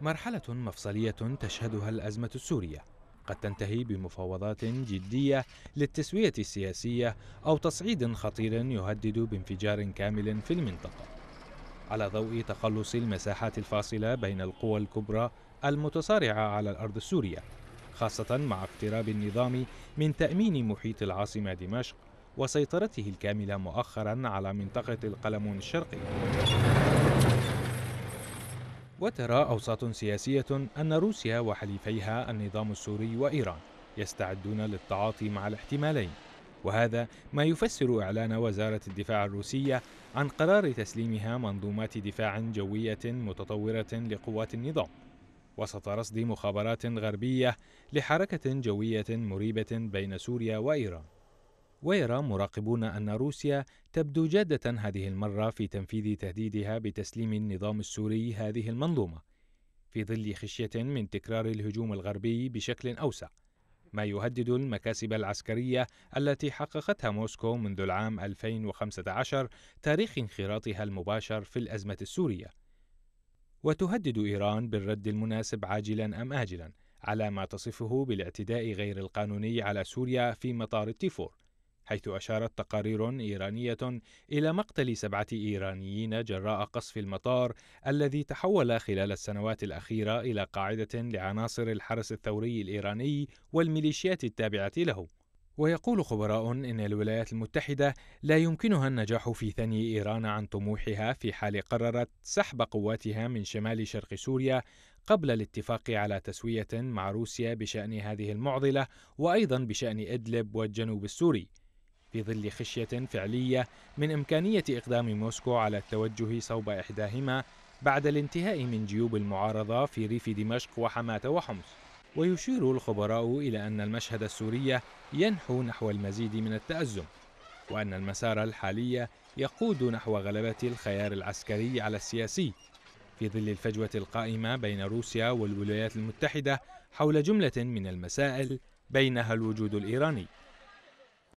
مرحلة مفصلية تشهدها الأزمة السورية قد تنتهي بمفاوضات جدية للتسوية السياسية أو تصعيد خطير يهدد بانفجار كامل في المنطقة على ضوء تقلص المساحات الفاصلة بين القوى الكبرى المتصارعة على الأرض السورية خاصة مع اقتراب النظام من تأمين محيط العاصمة دمشق وسيطرته الكاملة مؤخرا على منطقة القلمون الشرقي وترى أوساط سياسية أن روسيا وحليفيها النظام السوري وإيران يستعدون للتعاطي مع الاحتمالين وهذا ما يفسر إعلان وزارة الدفاع الروسية عن قرار تسليمها منظومات دفاع جوية متطورة لقوات النظام وسط رصد مخابرات غربية لحركة جوية مريبة بين سوريا وإيران ويرى مراقبون أن روسيا تبدو جادة هذه المرة في تنفيذ تهديدها بتسليم النظام السوري هذه المنظومة، في ظل خشية من تكرار الهجوم الغربي بشكل أوسع، ما يهدد المكاسب العسكرية التي حققتها موسكو منذ العام 2015 تاريخ انخراطها المباشر في الأزمة السورية. وتهدد إيران بالرد المناسب عاجلا أم آجلا على ما تصفه بالاعتداء غير القانوني على سوريا في مطار التيفور حيث أشارت تقارير إيرانية إلى مقتل سبعة إيرانيين جراء قصف المطار الذي تحول خلال السنوات الأخيرة إلى قاعدة لعناصر الحرس الثوري الإيراني والميليشيات التابعة له. ويقول خبراء إن الولايات المتحدة لا يمكنها النجاح في ثني إيران عن طموحها في حال قررت سحب قواتها من شمال شرق سوريا قبل الاتفاق على تسوية مع روسيا بشأن هذه المعضلة وأيضا بشأن إدلب والجنوب السوري. في ظل خشية فعلية من إمكانية إقدام موسكو على التوجه صوب إحداهما بعد الانتهاء من جيوب المعارضة في ريف دمشق وحماة وحمص ويشير الخبراء إلى أن المشهد السوري ينحو نحو المزيد من التأزم وأن المسار الحالي يقود نحو غلبة الخيار العسكري على السياسي في ظل الفجوة القائمة بين روسيا والولايات المتحدة حول جملة من المسائل بينها الوجود الإيراني